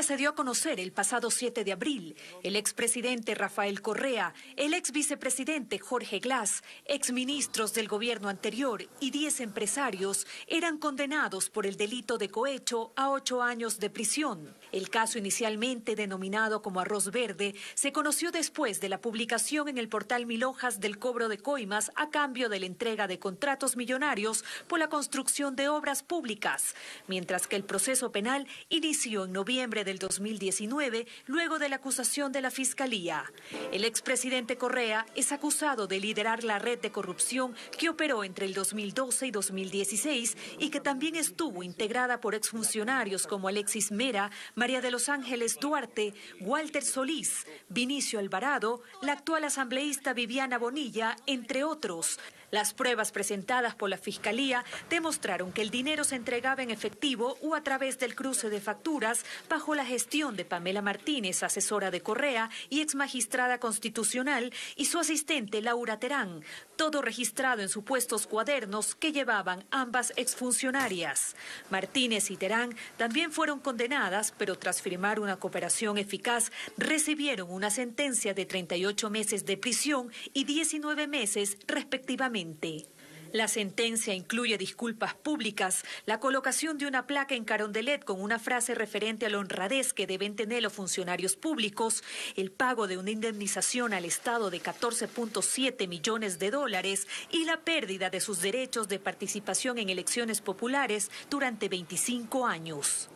se dio a conocer el pasado 7 de abril. El expresidente Rafael Correa, el ex vicepresidente Jorge Glass, exministros del gobierno anterior y 10 empresarios eran condenados por el delito de cohecho a ocho años de prisión. El caso inicialmente denominado como arroz verde se conoció después de la publicación en el portal Milojas del cobro de coimas a cambio de la entrega de contratos millonarios por la construcción de obras públicas, mientras que el proceso penal inició en noviembre del 2019 luego de la acusación de la Fiscalía. El expresidente Correa es acusado de liderar la red de corrupción que operó entre el 2012 y 2016 y que también estuvo integrada por exfuncionarios como Alexis Mera, María de los Ángeles Duarte, Walter Solís, Vinicio Alvarado, la actual asambleísta Viviana Bonilla, entre otros. Las pruebas presentadas por la Fiscalía demostraron que el dinero se entregaba en efectivo o a través del cruce de facturas bajo la gestión de Pamela Martínez, asesora de Correa y ex magistrada constitucional, y su asistente Laura Terán, todo registrado en supuestos cuadernos que llevaban ambas exfuncionarias. Martínez y Terán también fueron condenadas, pero tras firmar una cooperación eficaz, recibieron una sentencia de 38 meses de prisión y 19 meses respectivamente la sentencia incluye disculpas públicas, la colocación de una placa en Carondelet con una frase referente a la honradez que deben tener los funcionarios públicos, el pago de una indemnización al Estado de 14.7 millones de dólares y la pérdida de sus derechos de participación en elecciones populares durante 25 años.